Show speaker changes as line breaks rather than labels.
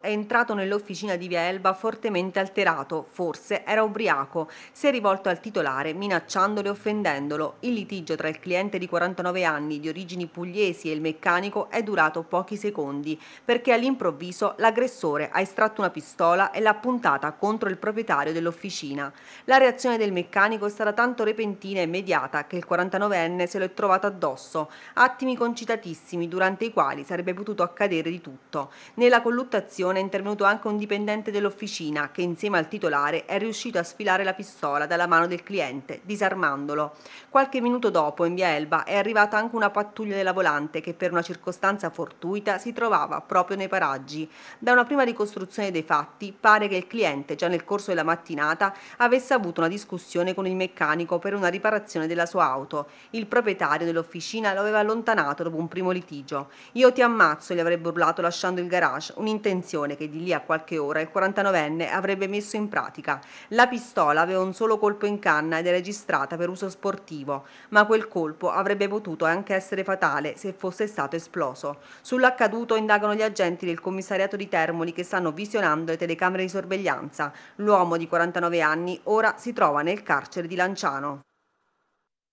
È entrato nell'officina di Via Elba fortemente alterato, forse era ubriaco. Si è rivolto al titolare minacciandolo e offendendolo. Il litigio tra il cliente di 49 anni di origini pugliesi e il meccanico è durato pochi secondi, perché all'improvviso l'aggressore ha estratto una pistola e l'ha puntata contro il proprietario dell'officina. La reazione del meccanico è stata tanto repentina e immediata che il 49enne se lo è trovato addosso, attimi concitatissimi durante i quali sarebbe potuto accadere di tutto. Nella colluttazione occasione è intervenuto anche un dipendente dell'officina che insieme al titolare è riuscito a sfilare la pistola dalla mano del cliente, disarmandolo. Qualche minuto dopo, in via Elba, è arrivata anche una pattuglia della volante che per una circostanza fortuita si trovava proprio nei paraggi. Da una prima ricostruzione dei fatti pare che il cliente già nel corso della mattinata avesse avuto una discussione con il meccanico per una riparazione della sua auto. Il proprietario dell'officina lo aveva allontanato dopo un primo litigio. Io ti ammazzo, gli avrebbe urlato lasciando il garage, un'intenzione operazione che di lì a qualche ora il 49enne avrebbe messo in pratica. La pistola aveva un solo colpo in canna ed è registrata per uso sportivo, ma quel colpo avrebbe potuto anche essere fatale se fosse stato esploso. Sull'accaduto indagano gli agenti del commissariato di Termoli che stanno visionando le telecamere di sorveglianza. L'uomo di 49 anni ora si trova nel carcere di Lanciano.